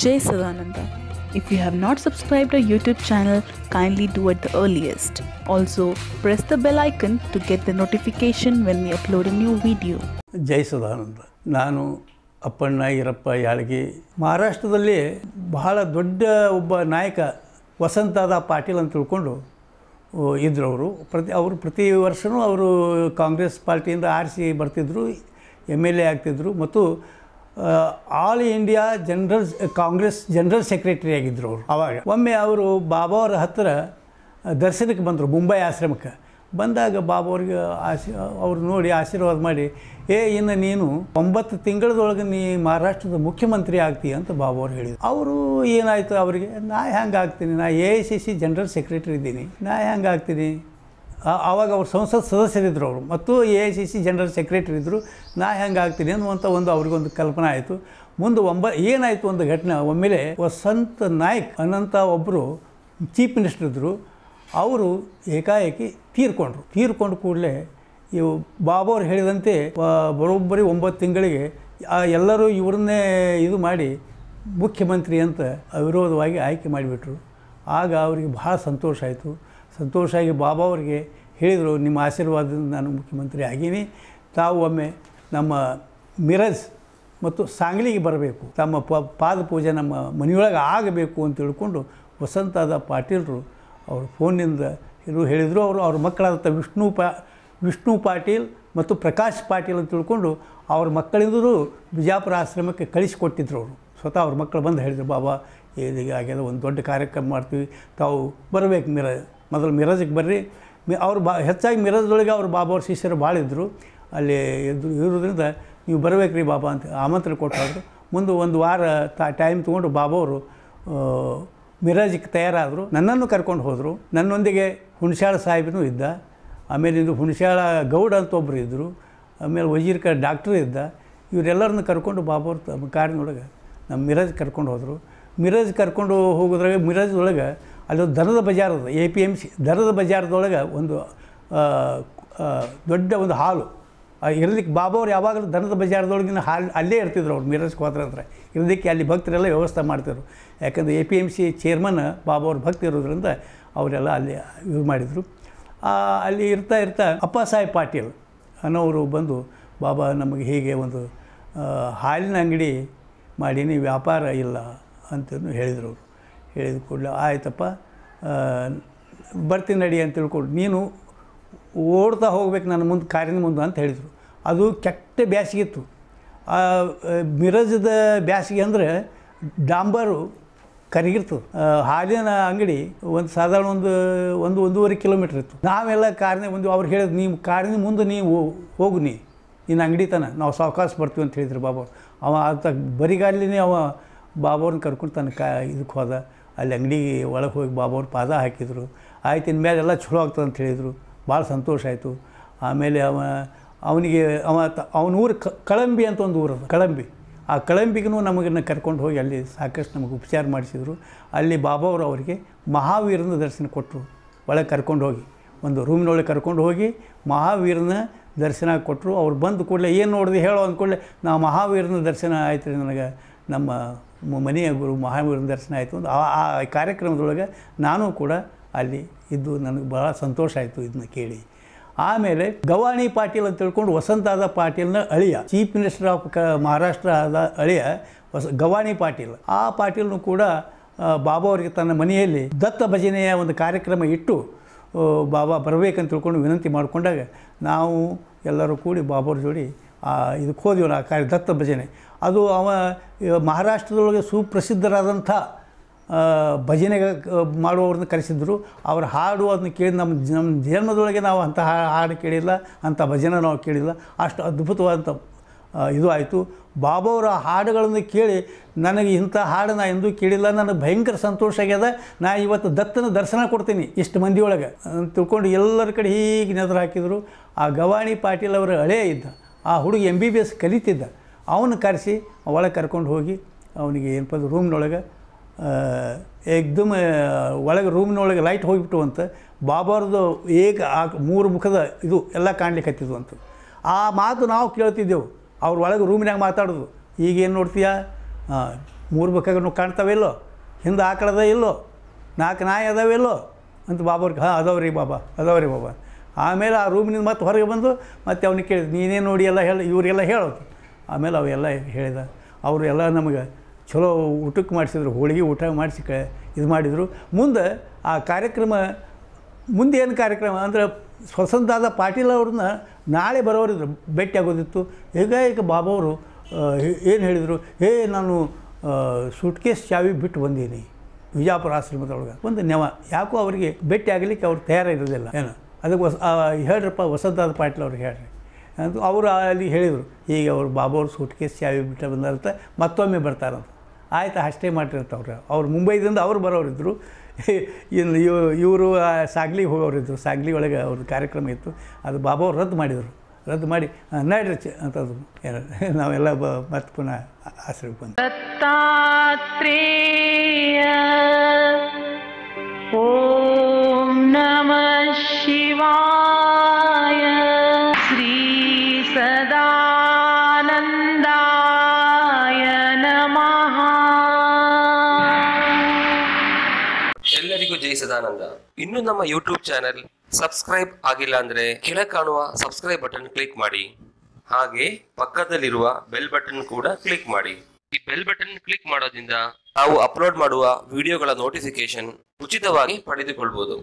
Jay Sadananda. If you have not subscribed our YouTube channel, kindly do at the earliest. Also, press the bell icon to get the notification when we upload a new video. ಜೈ ಸದಾನಂದ ನಾನು ಅಪ್ಪಣ್ಣ ಈರಪ್ಪ ಯಾಳಗಿ ಮಹಾರಾಷ್ಟ್ರದಲ್ಲಿ ಬಹಳ ದೊಡ್ಡ ಒಬ್ಬ ನಾಯಕ ವಸಂತದ ಪಾಟೀಲ್ ಅಂತ ತಿಳ್ಕೊಂಡು ಇದ್ದರು ಅವರು ಪ್ರತಿ ಅವರು ಪ್ರತಿ ವರ್ಷವೂ ಅವರು ಕಾಂಗ್ರೆಸ್ ಪಾರ್ಟಿಯಿಂದ ಆರಿಸಿ ಬರ್ತಿದ್ದರು ಎಮ್ ಎಲ್ ಎ ಆಗ್ತಿದ್ದರು ಮತ್ತು All India general Congress general secretary ಆಗಿದ್ದರು ಅವರು ಆವಾಗ ಒಮ್ಮೆ ಅವರು ಬಾಬಾ ಅವರ ಹತ್ತಿರ ದರ್ಶನಕ್ಕೆ ಬಂದರು ಮುಂಬೈ ಆಶ್ರಮಕ್ಕೆ ಬಂದಾಗ ಬಾಬಾ ಅವ್ರಿಗೆ ಆಶಿ ಅವ್ರು ನೋಡಿ ಆಶೀರ್ವಾದ ಮಾಡಿ ಏ ಇನ್ನು ನೀನು ಒಂಬತ್ತು ತಿಂಗಳದೊಳಗೆ ನೀ ಮಹಾರಾಷ್ಟ್ರದ ಮುಖ್ಯಮಂತ್ರಿ ಆಗ್ತೀಯ ಅಂತ ಬಾಬಾ ಅವ್ರು ಹೇಳಿದ್ರು ಅವರು ಏನಾಯಿತು ಅವರಿಗೆ ನಾ ಹೆಂಗೆ ಆಗ್ತೀನಿ ನಾ A I C C general secretary ಇದ್ದೀನಿ ನಾ ಹೆಂಗೆ ಆಗ್ತೀನಿ ಆವಾಗ ಅವರು ಸಂಸತ್ ಸದಸ್ಯರಿದ್ದರು ಅವರು ಮತ್ತು A I C C general secretary ಇದ್ದರು ನಾ ಆಗ್ತೀನಿ ಅನ್ನುವಂಥ ಒಂದು ಅವ್ರಿಗೊಂದು ಕಲ್ಪನೆ ಆಯಿತು ಮುಂದೆ ಒಂಬ ಏನಾಯಿತು ಒಂದು ಘಟನೆ ಒಮ್ಮೆಲೆ ವಸಂತ ನಾಯ್ಕ್ ಅನ್ನಂಥ ಒಬ್ಬರು ಚೀಫ್ ಮಿನಿಸ್ಟರ್ ಇದ್ದರು ಅವರು ಏಕಾಏಕಿ ತೀರ್ಕೊಂಡ್ರು ತೀರ್ಕೊಂಡು ಕೂಡಲೇ ಇವು ಬಾಬು ಅವರು ಹೇಳಿದಂತೆ ಬರೋಬ್ಬರಿ ಒಂಬತ್ತು ತಿಂಗಳಿಗೆ ಎಲ್ಲರೂ ಇವ್ರನ್ನೇ ಇದು ಮಾಡಿ ಮುಖ್ಯಮಂತ್ರಿ ಅಂತ ಅವಿರೋಧವಾಗಿ ಆಯ್ಕೆ ಮಾಡಿಬಿಟ್ರು ಆಗ ಅವರಿಗೆ ಭಾಳ ಸಂತೋಷ ಆಯಿತು ಸಂತೋಷ ಆಗಿ ಬಾಬಾ ಅವರಿಗೆ ಹೇಳಿದರು ನಿಮ್ಮ ಆಶೀರ್ವಾದದಿಂದ ನಾನು ಮುಖ್ಯಮಂತ್ರಿ ಆಗೀನಿ ತಾವು ಒಮ್ಮೆ ನಮ್ಮ ಮಿರಜ್ ಮತ್ತು ಸಾಂಗ್ಲಿಗೆ ಬರಬೇಕು ತಮ್ಮ ಪ ಪಾದ ಪೂಜೆ ನಮ್ಮ ಮನೆಯೊಳಗೆ ಆಗಬೇಕು ಅಂತ ತಿಳ್ಕೊಂಡು ವಸಂತಾದ ಪಾಟೀಲರು ಅವರು ಫೋನಿಂದ ಇರು ಹೇಳಿದರು ಅವರು ಅವ್ರ ಮಕ್ಕಳಾದಂಥ ವಿಷ್ಣು ಪಾ ವಿಷ್ಣು ಪಾಟೀಲ್ ಮತ್ತು ಪ್ರಕಾಶ್ ಪಾಟೀಲ್ ಅಂತ ತಿಳ್ಕೊಂಡು ಅವ್ರ ಮಕ್ಕಳಿಂದರೂ ಬಿಜಾಪುರ ಆಶ್ರಮಕ್ಕೆ ಕಳಿಸಿಕೊಟ್ಟಿದ್ರು ಅವರು ಸ್ವತಃ ಅವ್ರ ಮಕ್ಕಳು ಬಂದು ಹೇಳಿದರು ಬಾಬಾ ಈಗ ಆಗ್ಯದ ಒಂದು ದೊಡ್ಡ ಕಾರ್ಯಕ್ರಮ ಮಾಡ್ತೀವಿ ತಾವು ಬರಬೇಕು ಮಿರ ಮೊದಲು ಮಿರಾಜಿಗೆ ಬರ್ರಿ ಮಿ ಅವ್ರು ಬಾ ಹೆಚ್ಚಾಗಿ ಮಿರಾಜ್ದೊಳಗೆ ಅವ್ರು ಬಾಬಾ ಅವ್ರ ಶಿಷ್ಯರು ಭಾಳ ಇದ್ದರು ಅಲ್ಲಿ ಇದ್ದು ಇರೋದ್ರಿಂದ ನೀವು ಬರಬೇಕು ರೀ ಬಾಬಾ ಅಂತ ಆಮಂತ್ರಣ ಕೊಟ್ಟಾದ್ರು ಮುಂದೆ ಒಂದು ವಾರ ಟೈಮ್ ತೊಗೊಂಡು ಬಾಬಾ ಅವರು ಮಿರಾಜಿಗೆ ತಯಾರಾದರು ನನ್ನನ್ನು ಕರ್ಕೊಂಡು ಹೋದರು ನನ್ನೊಂದಿಗೆ ಹುಣಸ್ಯಾಳ ಸಾಹೇಬನೂ ಇದ್ದ ಆಮೇಲೆ ಇದು ಹುಣಸಾಳ ಗೌಡ ಅಂತ ಒಬ್ಬರು ಇದ್ದರು ಆಮೇಲೆ ವಜೀರ್ಕ ಡಾಕ್ಟ್ರು ಇದ್ದ ಇವರೆಲ್ಲರನ್ನು ಕರ್ಕೊಂಡು ಬಾಬಾವ್ರು ತಮ್ಮ ಕಾರಿನೊಳಗೆ ನಮ್ಮ ಮಿರಾಜ್ ಕರ್ಕೊಂಡು ಹೋದರು ಮಿರಾಜ್ ಕರ್ಕೊಂಡು ಹೋಗೋದ್ರಾಗ ಮಿರಾಜ್ ಅಲ್ಲೊಂದು ದನದ ಬಜಾರದ ಎ ಪಿ ಎಮ್ ಸಿ ದರದ ಬಜಾರದೊಳಗೆ ಒಂದು ದೊಡ್ಡ ಒಂದು ಹಾಲು ಇರಲಿಕ್ಕೆ ಬಾಬಾ ಅವರು ಯಾವಾಗಲೂ ದನದ ಬಜಾರದೊಳಗಿನ ಹಾಲು ಅಲ್ಲೇ ಇರ್ತಿದ್ರು ಅವ್ರು ಮೀರಜ್ ಕೋತ್ರ ಹತ್ರ ಇರೋದಕ್ಕೆ ಅಲ್ಲಿ ಭಕ್ತರೆಲ್ಲ ವ್ಯವಸ್ಥೆ ಮಾಡ್ತಿದ್ರು ಯಾಕಂದರೆ A P M C chairman Baba ಅವ್ರ ಭಕ್ತಿ ಇರೋದ್ರಿಂದ ಅವರೆಲ್ಲ ಅಲ್ಲಿ ಇದು ಮಾಡಿದರು ಅಲ್ಲಿ ಇರ್ತಾ ಇರ್ತಾ ಅಪ್ಪ ಸಾಹೇಬ್ ಪಾಟೀಲ್ ಅನ್ನೋರು ಬಂದು ಬಾಬಾ ನಮಗೆ ಹೀಗೆ ಒಂದು ಹಾಲಿನ ಅಂಗಡಿ ಮಾಡೀನಿ ವ್ಯಾಪಾರ ಇಲ್ಲ ಅಂತಲೂ ಹೇಳಿದರು ಹೇಳಿದ ಕೂಡಲೇ ಆಯ್ತಪ್ಪ ಬರ್ತೀನಿ ನಡಿ ಅಂತ ತಿಳ್ಕೊಂಡು ನೀನು ಓಡ್ತಾ ಹೋಗ್ಬೇಕು ನನ್ನ ಮುಂದೆ ಕಾರಿನ ಮುಂದೆ ಅಂತ ಹೇಳಿದರು ಅದು ಕೆಟ್ಟ ಬ್ಯಾಸಿಗೆ ಇತ್ತು ಮಿರಜದ ಬ್ಯಾಸಿಗೆ ಅಂದರೆ ಡಾಂಬರು ಕರಿಗಿರ್ತದೆ ಹಾಲಿನ ಅಂಗಡಿ ಒಂದು ಸಾಧಾರಣ ಒಂದು ಒಂದು ಒಂದೂವರೆ ಕಿಲೋಮೀಟ್ರ್ ಇತ್ತು ನಾವೆಲ್ಲ ಕಾರಿನ ಒಂದು ಅವ್ರು ಹೇಳಿದ್ರು ನೀವು ಕಾರಿನ ಮುಂದೆ ನೀವು ಹೋಗು ನೀ ಅಂಗಡಿ ತನ ನಾವು ಸಾವಕಾಶ ಬರ್ತೀವಿ ಅಂತ ಹೇಳಿದ್ರು ಬಾಬಾ ಅವ ಆತ ಬರಿಗಾಲಿನೇ ಅವ ಬಾಬಾವ್ರನ್ನ ಕರ್ಕೊಂಡು ತನ್ನ ಕಾ ಇದಕ್ಕೆ ಹೋದ ಅಲ್ಲಿ ಅಂಗಡಿಗೆ ಒಳಗೆ ಹೋಗಿ ಬಾಬಾವ್ರು ಪಾದ ಹಾಕಿದರು ಆಯ್ತು ಇನ್ಮೇಲೆ ಎಲ್ಲ ಚಲೋ ಆಗ್ತದೆ ಅಂತ ಹೇಳಿದರು ಭಾಳ ಸಂತೋಷ ಆಯಿತು ಆಮೇಲೆ ಅವ ಅವನಿಗೆ ಅವ ಅವನ ಊರು ಕಳಂಬಿ ಅಂತ ಒಂದು ಊರು ಕಳಂಬಿ ಆ ಕಳಂಬಿಗೂ ನಮಗನ್ನ ಕರ್ಕೊಂಡು ಹೋಗಿ ಅಲ್ಲಿ ಸಾಕಷ್ಟು ನಮಗೆ ಉಪಚಾರ ಮಾಡಿಸಿದರು ಅಲ್ಲಿ ಬಾಬಾವ್ರು ಅವರಿಗೆ ಮಹಾವೀರನ ದರ್ಶನ ಕೊಟ್ಟರು ಒಳಗೆ ಕರ್ಕೊಂಡು ಹೋಗಿ ಒಂದು ರೂಮಿನೊಳಗೆ ಕರ್ಕೊಂಡು ಹೋಗಿ ಮಹಾವೀರನ ದರ್ಶನ ಕೊಟ್ಟರು ಅವ್ರು ಬಂದು ಕೂಡಲೇ ಏನು ನೋಡಿದೆ ಹೇಳೋ ಅಂದ್ಕೊಳ್ಳೆ ನಾವು ಮಹಾವೀರನ ದರ್ಶನ ಆಯ್ತು ರೀ ನನಗೆ ನಮ್ಮ ಮನೆಯ ಗುರು ಮಹಾವೀರನ ದರ್ಶನ ಆಯಿತು ಆ ಆ ಕಾರ್ಯಕ್ರಮದೊಳಗೆ ನಾನು ಕೂಡ ಅಲ್ಲಿ ಇದ್ದು ನನಗೆ ಭಾಳ ಸಂತೋಷ ಆಯಿತು ಇದನ್ನ ಕೇಳಿ ಆಮೇಲೆ ಗವಾಣಿ ಪಾಟೀಲ್ ಅಂತ ತಿಳ್ಕೊಂಡು ವಸಂತಾದ ಪಾಟೀಲ್ನ ಅಳಿಯ ಚೀಫ್ ಮಿನಿಸ್ಟರ್ ಆಫ್ ಕ ಮಹಾರಾಷ್ಟ್ರ ಆದ ಅಳಿಯ ಹೊಸ ಗವಾಣಿ ಪಾಟೀಲ್ ಆ ಪಾಟೀಲ್ನು ಕೂಡ ಬಾಬಾ ಅವರಿಗೆ ತನ್ನ ಮನೆಯಲ್ಲಿ ದತ್ತ ಭಜನೆಯ ಒಂದು ಕಾರ್ಯಕ್ರಮ ಇಟ್ಟು ಬಾಬಾ ಬರಬೇಕಂತ ತಿಳ್ಕೊಂಡು ವಿನಂತಿ ಮಾಡಿಕೊಂಡಾಗ ನಾವು ಎಲ್ಲರೂ ಕೂಡಿ ಬಾಬಾವ್ರ ಜೋಡಿ ಇದಕ್ಕೆ ಆ ಕಾರ್ಯ ದತ್ತ ಭಜನೆ ಅದು ಅವ ಮಹಾರಾಷ್ಟ್ರದೊಳಗೆ ಸುಪ್ರಸಿದ್ಧರಾದಂಥ ಭಜನೆ ಮಾಡುವವ್ರನ್ನ ಕರೆಸಿದ್ರು ಅವರು ಹಾಡು ಅದನ್ನು ಕೇಳಿ ನಮ್ಮ ನಮ್ಮ ಜನ್ಮದೊಳಗೆ ನಾವು ಅಂಥ ಹಾಡು ಕೇಳಿಲ್ಲ ಅಂಥ ಭಜನೆ ನಾವು ಕೇಳಿಲ್ಲ ಅಷ್ಟು ಅದ್ಭುತವಾದಂಥ ಇದು ಆಯಿತು ಬಾಬಾವ್ರ ಹಾಡುಗಳನ್ನು ಕೇಳಿ ನನಗೆ ಇಂಥ ಹಾಡು ನಾನು ಎಂದೂ ಕೇಳಿಲ್ಲ ನನಗೆ ಭಯಂಕರ ಸಂತೋಷ ಆಗ್ಯದ ನಾ ಇವತ್ತು ದತ್ತನ ದರ್ಶನ ಕೊಡ್ತೀನಿ ಇಷ್ಟು ಮಂದಿಯೊಳಗೆ ತಿಳ್ಕೊಂಡು ಎಲ್ಲರ ಕಡೆ ಹೀಗೆ ನೆದರು ಹಾಕಿದರು ಆ ಗವಾಣಿ ಪಾಟೀಲ್ ಅವರ ಹಳೇ ಇದ್ದ ಆ ಹುಡುಗ ಎಮ್ ಬಿ ಬಿ ಎಸ್ ಕಲಿತಿದ್ದ ಅವನು ಕರೆಸಿ ಒಳಗೆ ಕರ್ಕೊಂಡು ಹೋಗಿ ಅವನಿಗೆ ಏನಪ್ಪ ರೂಮ್ನೊಳಗೆ ಏಕ್ದಮ್ ಒಳಗೆ ರೂಮ್ನೊಳಗೆ ಲೈಟ್ ಹೋಗಿಬಿಟ್ಟು ಅಂತ ಬಾಬಾರ್ದು ಏಕ ಆ ಮೂರು ಮುಖದ ಇದು ಎಲ್ಲ ಕಾಣ್ಲಿಕ್ಕೆ ಹತ್ತಿದ್ವು ಅಂತ ಆ ಮಾತು ನಾವು ಕೇಳ್ತಿದ್ದೆವು ಅವ್ರ ಒಳಗೆ ರೂಮಿನಾಗ ಮಾತಾಡೋದು ಈಗೇನು ನೋಡ್ತೀಯ ಮೂರು ಮುಖಗಳು ಕಾಣ್ತಾವೆ ಇಲ್ಲೋ ಹಿಂದೆ ಆಕಳದ ಇಲ್ಲೋ ನಾಲ್ಕು ನಾಯಿ ಅದಾವೆ ಇಲ್ಲೋ ಅಂತ ಬಾಬಾರ್ಗೆ ಹಾಂ ಅದಾವ್ರಿ ಬಾಬಾ ಅದಾವ್ರಿ ಬಾಬಾ ಆಮೇಲೆ ಆ ರೂಮಿನಿಂದ ಮತ್ತೆ ಹೊರಗೆ ಬಂದು ಮತ್ತೆ ಅವನಿಗೆ ಕೇಳಿದ ನೀನೇ ನೋಡಿ ಎಲ್ಲ ಹೇಳಿ ಇವರಿಗೆಲ್ಲ ಹೇಳೋದು ಆಮೇಲೆ ಅವೆಲ್ಲ ಹೇಳಿದ ಅವರು ಎಲ್ಲ ನಮಗೆ ಚಲೋ ಊಟಕ್ಕೆ ಮಾಡಿಸಿದ್ರು ಹೋಳಿಗೆ ಊಟ ಮಾಡಿಸಿ ಕ ಇದು ಮಾಡಿದರು ಮುಂದೆ ಆ ಕಾರ್ಯಕ್ರಮ ಮುಂದೆ ಏನು ಕಾರ್ಯಕ್ರಮ ಅಂದರೆ ಸ್ವಸಂತಾದ ಪಾಟೀಲ್ ಅವ್ರನ್ನ ನಾಳೆ ಬರೋರಿದ್ರು ಭೇಟಿ ಆಗೋದಿತ್ತು ಈಗ ಈಗ ಬಾಬವರು ಏನು ಹೇಳಿದರು ಹೇ ನಾನು ಸೂಟ್ಕೇಸ್ ಚಾವಿ ಬಿಟ್ಟು ಬಂದೀನಿ ವಿಜಾಪುರ ಆಶ್ರಮದೊಳಗೆ ಒಂದು ನೆವ ಯಾಕೋ ಅವರಿಗೆ ಭೇಟಿ ಆಗಲಿಕ್ಕೆ ಅವ್ರು ತಯಾರಿರೋದಿಲ್ಲ ಏನು ಅದಕ್ಕೆ ಹೊಸ ಹೇಳ್ರಪ್ಪ ಹೊಸದಾದ ಪಾಟೀಲ್ ಅವ್ರಿಗೆ ಹೇಳ್ರಿ ಅಂತ ಅವರು ಅಲ್ಲಿ ಹೇಳಿದರು ಈಗ ಅವ್ರು ಬಾಬು ಸೂಟ್ಕೇಸ್ ಚಾವಿ ಬಿಟ್ಟು ಬಂದಾರಂತ ಮತ್ತೊಮ್ಮೆ ಬರ್ತಾರಂತ ಆಯ್ತು ಅಷ್ಟೇ ಮಾಡಿರ್ತವ್ರು ಅವ್ರು ಮುಂಬೈದಿಂದ ಅವ್ರು ಬರೋರಿದ್ದರು ಇನ್ನು ಇವರು ಇವರು ಸಾಗ್ಲಿಗೆ ಹೋಗೋರಿದ್ದರು ಸಾಗ್ಲಿ ಒಳಗೆ ಅವ್ರದ್ದು ಕಾರ್ಯಕ್ರಮ ಇತ್ತು ಅದು ಬಾಬಾ ರದ್ದು ಮಾಡಿದರು ರದ್ದು ಮಾಡಿ ನಡ್ರಿ ಅಂತದ್ದು ನಾವೆಲ್ಲ ಬ ಮತ್ತೆ ಪುನಃ ಆಸರೆಗೆ ಬಂದು ದತ್ತಾತ್ರೇಯ ಓಂ ನಮಃ ಸದಾ ಶ್ರೀ ಸದಾನಂದಾಯ ನಮಃ ಎಲ್ಲರಿಗೂ ಜೈ ಸದಾನಂದ ಇನ್ನು ನಮ್ಮ ಯೂಟ್ಯೂಬ್ ಚಾನೆಲ್ ಸಬ್ಸ್ಕ್ರೈಬ್ ಆಗಿಲ್ಲ ಅಂದ್ರೆ ಕೆಳ ಕಾಣುವ ಸಬ್ಸ್ಕ್ರೈಬ್ ಬಟನ್ ಕ್ಲಿಕ್ ಮಾಡಿ ಹಾಗೆ ಪಕ್ಕದಲ್ಲಿರುವ ಬೆಲ್ ಬಟನ್ ಕೂಡ ಕ್ಲಿಕ್ ಮಾಡಿ ಈ ಬೆಲ್ ಬಟನ್ ಕ್ಲಿಕ್ ಮಾಡೋದ್ರಿಂದ ನಾವು ಅಪ್ಲೋಡ್ ಮಾಡುವ ವಿಡಿಯೋಗಳ ನೋಟಿಫಿಕೇಶನ್ ಉಚಿತವಾಗಿ ಪಡೆದುಕೊಳ್ಬಹುದು